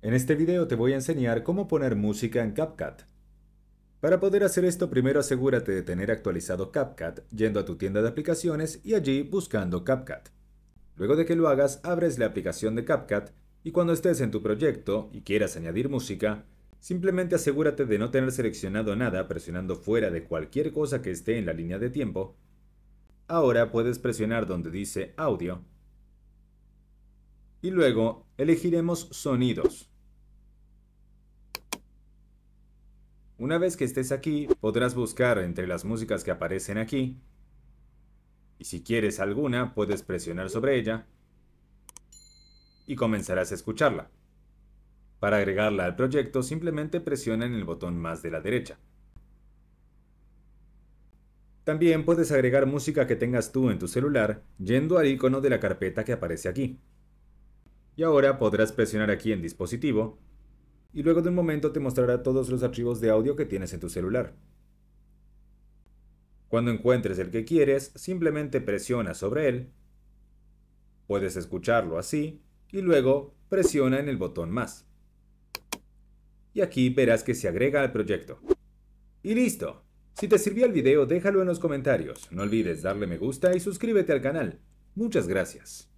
En este video te voy a enseñar cómo poner música en CapCut. Para poder hacer esto primero asegúrate de tener actualizado CapCut yendo a tu tienda de aplicaciones y allí buscando CapCut. Luego de que lo hagas abres la aplicación de CapCut y cuando estés en tu proyecto y quieras añadir música, simplemente asegúrate de no tener seleccionado nada presionando fuera de cualquier cosa que esté en la línea de tiempo. Ahora puedes presionar donde dice audio y luego elegiremos sonidos. Una vez que estés aquí, podrás buscar entre las músicas que aparecen aquí. Y si quieres alguna, puedes presionar sobre ella y comenzarás a escucharla. Para agregarla al proyecto, simplemente presiona en el botón más de la derecha. También puedes agregar música que tengas tú en tu celular yendo al icono de la carpeta que aparece aquí. Y ahora podrás presionar aquí en dispositivo y luego de un momento te mostrará todos los archivos de audio que tienes en tu celular. Cuando encuentres el que quieres, simplemente presiona sobre él, puedes escucharlo así y luego presiona en el botón más. Y aquí verás que se agrega al proyecto. ¡Y listo! Si te sirvió el video déjalo en los comentarios, no olvides darle me gusta y suscríbete al canal. Muchas gracias.